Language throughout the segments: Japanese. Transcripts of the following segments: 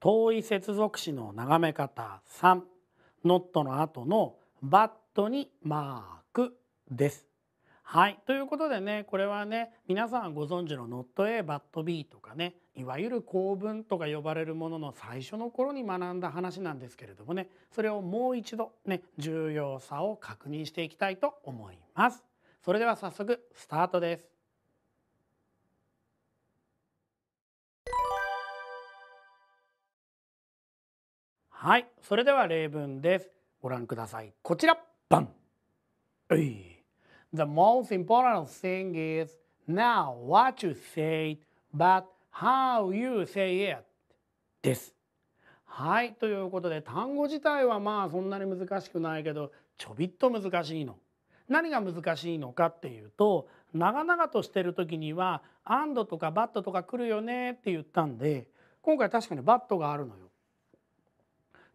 遠い接続詞の眺め方3ノットの後のバットにマークです。はい。ということでね、これはね、皆さんご存知のノット A, バット B とかね、いわゆる構文とか呼ばれるものの最初の頃に学んだ話なんですけれどもね、それをもう一度ね、重要さを確認していきたいと思います。それでは早速スタートです。はい、それでは例文です。ご覧ください。こちら、バン。The most important thing is now what you say, but how you say it です。はい、ということで単語自体はまあそんなに難しくないけどちょびっと難しいの。何が難しいのかっていうと長々としてる時には「アンド」とか「バット」とか来るよねって言ったんで今回確かにバットがあるのよ。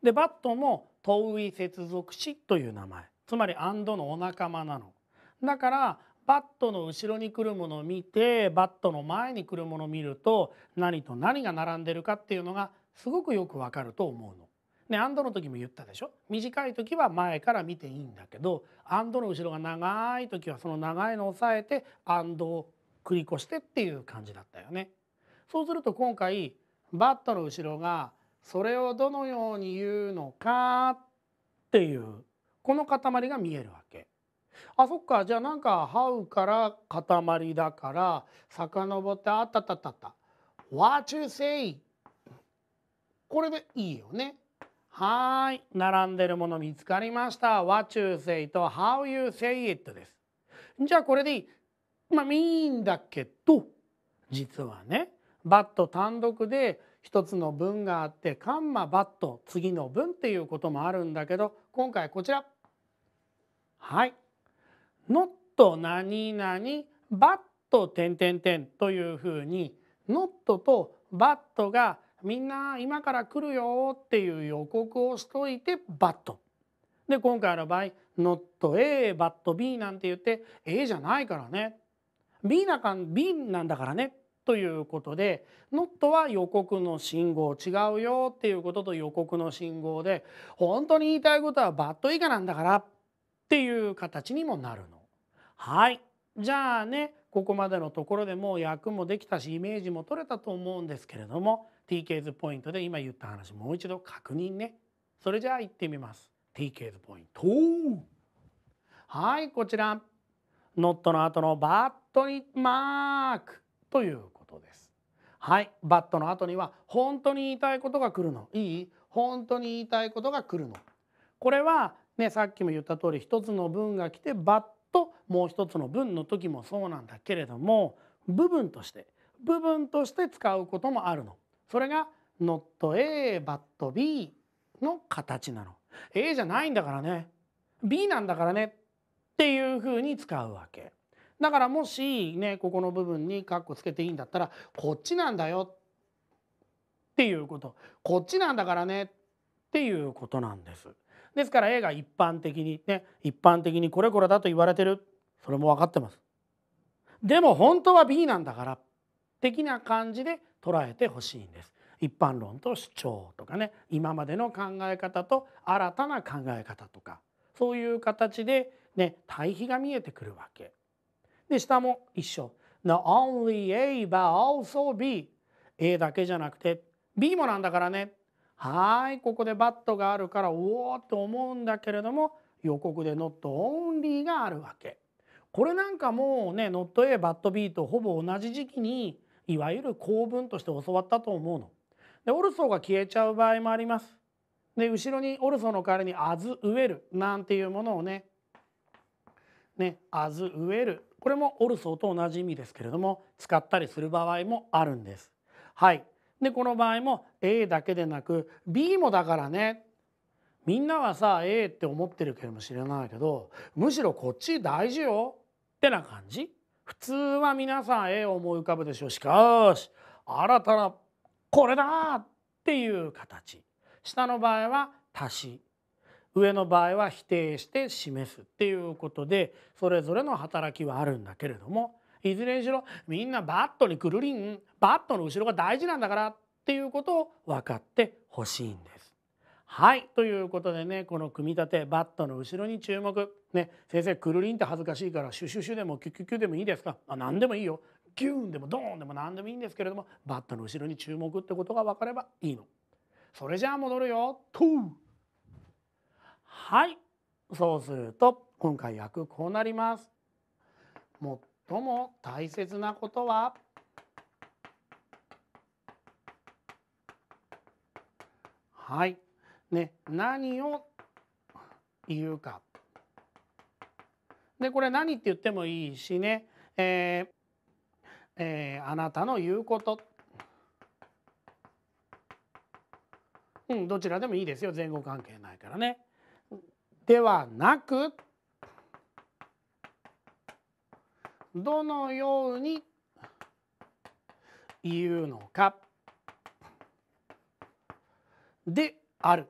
でバットも遠い接続詞という名前つまりアンドのお仲間なのだからバットの後ろに来るものを見てバットの前に来るものを見ると何と何が並んでるかっていうのがすごくよくわかると思うの。ね、アンドの時も言ったでしょ短い時は前から見ていいんだけどアンドの後ろが長い時はその長いのをさえてアンドを繰り越してっていう感じだったよね。そうすると今回バットの後ろがそれをどのように言うのかっていうこの塊が見えるわけ。あそっかじゃあなんか「ハウ」から塊だから遡って「あったったったった」「What you say」これでいいよね。はい。並んでるもの見つかりました。What you say と How you say it です。じゃあこれでいい。まあ、mean」だけど、実はね、バット単独で一つの文があってカンマバット次の文っていうこともあるんだけど今回こちらはい「not 何々バット点点点」というふうに「not」と「バット」がみんな今から来るよっていう予告をしといてバット。で今回の場合「not A」「バット B」なんて言って A じゃないからね B なかん B なんだからねということで「not」は予告の信号違うよっていうことと予告の信号で本当に言いたいことはバット以下なんだからっていう形にもなるの。はいじゃあねここまでのところでもう役もできたしイメージも取れたと思うんですけれども TK's ポイントで今言った話もう一度確認ね。それじゃあ行ってみます。TK's ポイントはいこちら「not」の後の「バットにマーク」というはいバットの後には本当に言いたいことが来るのいい本当に言いたいことが来るのこれはねさっきも言った通り一つの文が来てバット、もう一つの文の時もそうなんだけれども部分として部分として使うこともあるのそれが not A but B の形なの A じゃないんだからね B なんだからねっていうふうに使うわけだからもしねここの部分にカッコつけていいんだったらこっちなんだよっていうことこっちなんだからねっていうことなんです。ですから A が一般的にね一般的にこれこれだと言われてるそれも分かってます。でも本当は B なんだから的な感じで捉えてほしいんです。一般論と主張とかね今までの考え方と新たな考え方とかそういう形でね対比が見えてくるわけで下も一緒 Not only A but also B A だけじゃなくて B もなんだからねはいここでバットがあるからおおっと思うんだけれども予告で Not only があるわけこれなんかもうね Not A but B とほぼ同じ時期にいわゆる構文として教わったと思うの。でオルソーが消えちゃう場合もあります。で後ろにオルソーの代わりに「アズウェル」なんていうものをね「ね、アズウェル」これもオルソーと同じ意味ですけれども使ったりする場合もあるんです。はい、でこの場合も A だけでなく B もだからねみんなはさ A って思ってるけどもしれないけどむしろこっち大事よってな感じ普通は皆さん A を思い浮かぶでしょうしかし新たなこれだっていう形下の場合は足し上の場合は否定して示すっていうことでそれぞれの働きはあるんだけれどもいずれにしろみんなバットにくるりんバットの後ろが大事なんだからっていうことを分かってほしいんです。はいということでねこの組み立てバットの後ろに注目。ね、先生くるりんって恥ずかしいからシュシュシュでもキュキュキュでもいいですかあ何でもいいよギューンでもドーンでも何でもいいんですけれどもバットの後ろに注目ってことが分かればいいの。それじゃあ戻るよ。トゥーはいそうすると今回訳こうなります。最も大切なことははいね何を言うか。でこれ何って言ってもいいしね、えーえー、あなたの言うこと、うん、どちらでもいいですよ前後関係ないからね。ではなくどのように言うのかである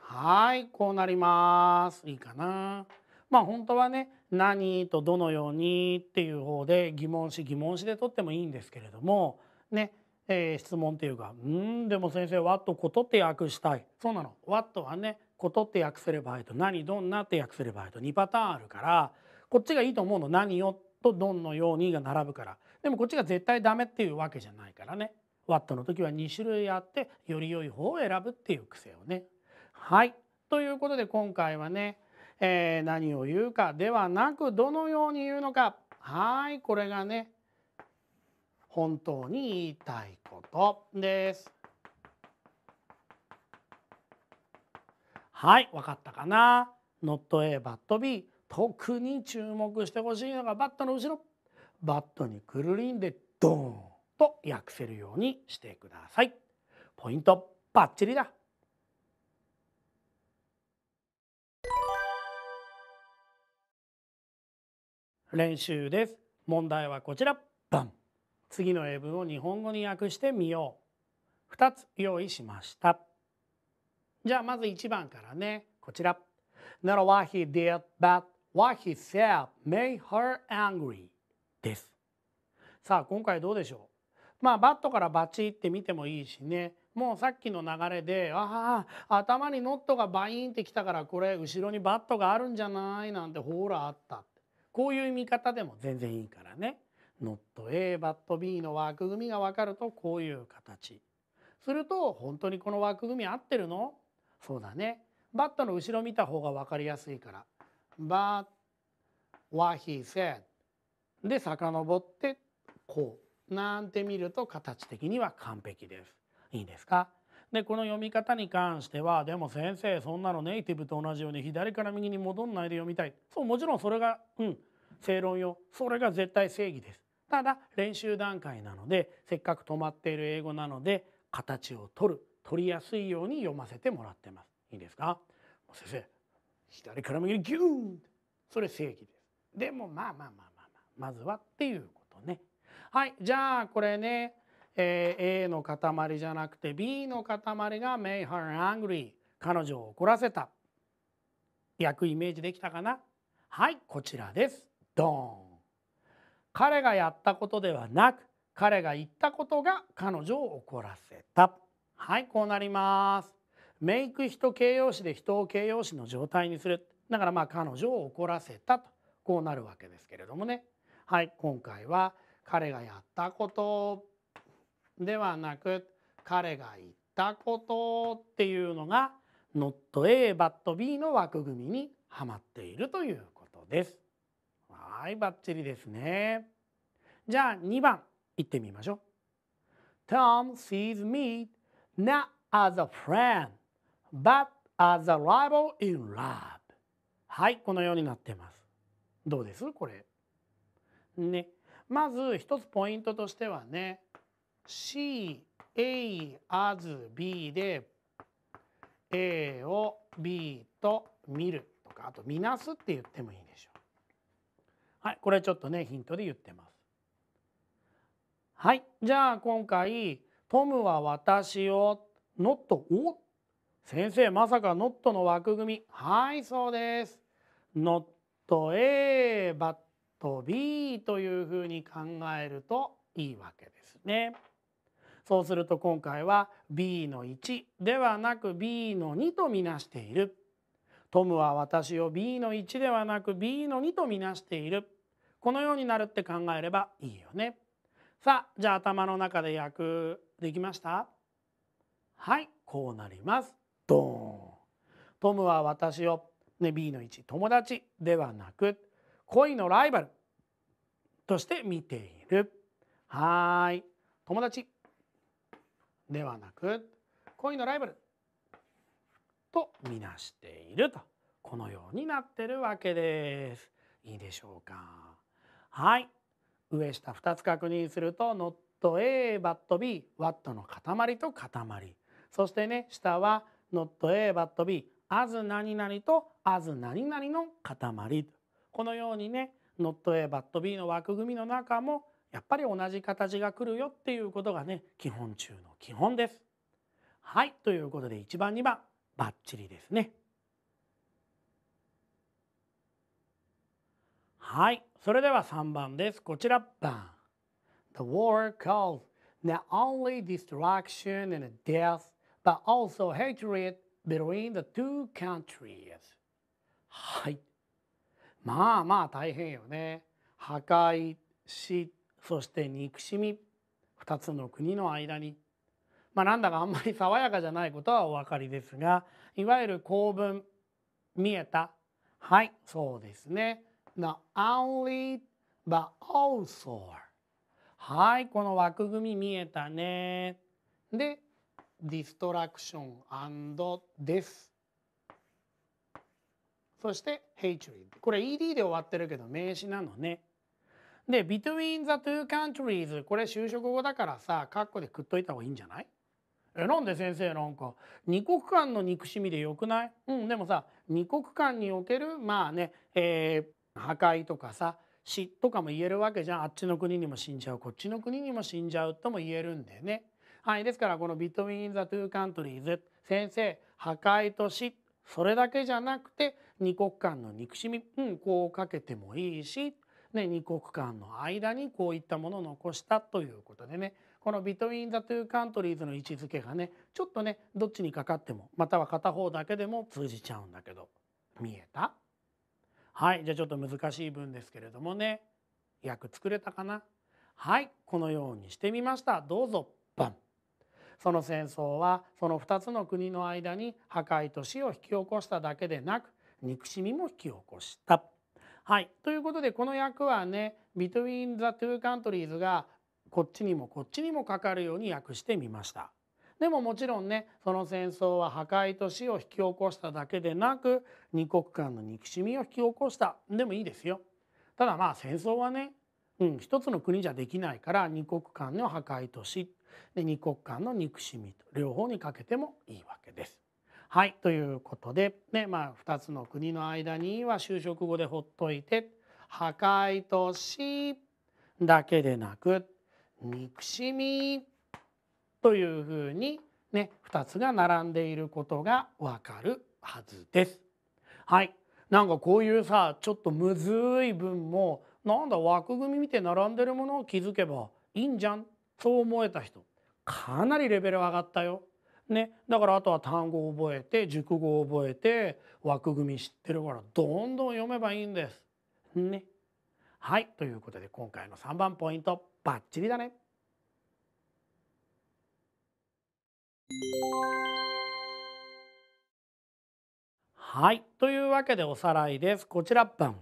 はいこうなりますいいかなまあ本当はね何とどのようにっていう方で疑問詞疑問詞でとってもいいんですけれどもねえー、質問っていうか「うんでも先生 What ことって訳したい」そうなの「What」はねことって訳すればえと何どんなって訳すればえと2パターンあるからこっちがいいと思うの何よとどんのようにが並ぶからでもこっちが絶対ダメっていうわけじゃないからねワットの時は2種類あってより良い方を選ぶっていう癖をねはいということで今回はね、えー、何を言うかではなくどのように言うのかはいこれがね本当に言いたいことです。はい分かったかな Not A but B 特に注目してほしいのがバットの後ろバットにくるりんでドーンと訳せるようにしてくださいポイントバッチリだ練習です問題はこちらバン次の英文を日本語に訳してみよう2つ用意しましたじゃあまず1番からねこちら Not what he did but what he said made her angry ですさあ今回どうでしょうまあバットからバチって見てもいいしねもうさっきの流れでああ頭にノットがバインってきたからこれ後ろにバットがあるんじゃないなんてほらあったこういう見方でも全然いいからね。ノット A バット B の枠組みが分かるとこういう形。すると本当にこの枠組み合ってるのそうだねバットの後ろ見た方が分かりやすいから「But what he said」で遡ってこうなんて見ると形的には完璧です。いいですかでこの読み方に関してはでも先生そんなのネイティブと同じように左から右に戻んないで読みたいそうもちろんそれがうん正論よそれが絶対正義ですただ練習段階なのでせっかく止まっている英語なので形を取る取りやすいように読ませてもらってます。いいですか先生左から右にギューンそれ正義です。でもまあまあまあまあ、まあ、まずはっていうことね。はいじゃあこれね、えー、A の塊じゃなくて B の塊が made her angry 彼女を怒らせた。役イメージできたかなはいこちらです。ドーン彼がやったことではなく彼が言ったことが彼女を怒らせた。はいこうなります。メイク人形容詞で人を形容詞の状態にするだからまあ彼女を怒らせたとこうなるわけですけれどもねはい今回は彼がやったことではなく彼が言ったことっていうのが not A but B の枠組みにはまっているということです。はいバッチリですね。じゃあ2番行ってみましょう。Tom sees me not as a friend, but as a rival in love. はい、このようになってます。どうですこれ。ね。まず一つポイントとしてはね、C、A as B で A を B と見るとか、あと見なすって言ってもいいでしょう。はい、これちょっとねヒントで言ってます。はい、じゃあ今回トムは私をノットお先生まさかノットの枠組みはいそうですノット A バット B というふうに考えるといいわけですねそうすると今回は B の1ではなく B の2とみなしているトムは私を B の1ではなく B の2とみなしているこのようになるって考えればいいよね。さあじゃあ頭の中で役できましたはいこうなりますドーントムは私を、ね、B の1友達ではなく恋のライバルとして見ているはい友達ではなく恋のライバルと見なしているとこのようになってるわけです。いいでしょうかはい上下2つ確認すると NotA バット B ワットの塊と塊そしてね下は NotA バット B アズ何々とアズ何々の塊このようにね NotA バット B の枠組みの中もやっぱり同じ形が来るよっていうことがね基本中の基本です。はいということで1番2番バッチリですね。はい、それでは3番です。こちら The war c a s not only destruction and death, but also hatred between the two countries. はい。まあまあ大変よね。破壊し、そして憎しみ。2つの国の間に。まあなんだかあんまり爽やかじゃないことはお分かりですが、いわゆる公文、見えた。はい、そうですね。not only but also はいこの枠組み見えたねでディストラクションアンドですそして hatred これ ed で終わってるけど名詞なのねで between the two countries これ就職後だからさカッコでくっといた方がいいんじゃないえなんで先生なんか二国間の憎しみでよくないうんでもさ二国間におけるまあね、え破壊とかさ死とかも言えるわけじゃんあっちの国にも死んじゃうこっちの国にも死んじゃうとも言えるんだよね。はい、ですからこの「Between the two countries」先生破壊と死それだけじゃなくて二国間の憎しみ、うん、こうかけてもいいし、ね、二国間の間にこういったものを残したということでねこの「Between the two countries」の位置づけがねちょっとねどっちにかかってもまたは片方だけでも通じちゃうんだけど見えたはいじゃあちょっと難しい文ですけれどもね訳作れたかなはいこのようにしてみましたどうぞバンその戦争はその2つの国の間に破壊と死を引き起こしただけでなく憎しみも引き起こした。はいということでこの役はね「Between the Two Countries」がこっちにもこっちにもかかるように訳してみました。でももちろんねその戦争は破壊と死を引き起こしただけでなく二国間の憎しみを引き起こしたでもいいですよ。ただまあ戦争はね、うん、一つの国じゃできないから二国間の破壊と死で二国間の憎しみと両方にかけてもいいわけです。はいということで、ねまあ、2つの国の間には就職後でほっといて破壊と死だけでなく憎しみというふうにね2つが並んでいることがわかるはずです。はいなんかこういうさちょっとむずい文もなんだ枠組み見て並んでるものを気づけばいいんじゃんそう思えた人かなりレベル上がったよ。ね、だからあとは単語を覚えて熟語を覚えて枠組み知ってるからどんどん読めばいいんです。ね。はいということで今回の3番ポイントバッチリだね。はい。というわけでおさらいです。こちらバン。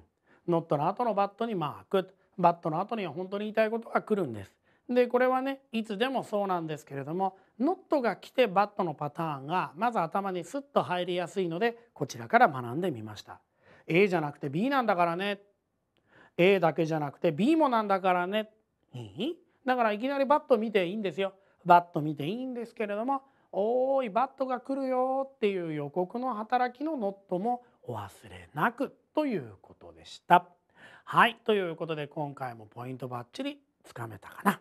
ノットの後のバットにマーク。バットの後には本当に言いたいことが来るんです。でこれはねいつでもそうなんですけれどもノットが来てバットのパターンがまず頭にスッと入りやすいのでこちらから学んでみました。A じゃなくて B なんだからね A だけじゃなくて B もなんだからねいいだからいきなりバット見ていいんですよ。バット見ていいんですけれどもおーいバットが来るよっていう予告の働きのノットもお忘れなくということでした。はいということで今回もポイントばっちりつかめたかな。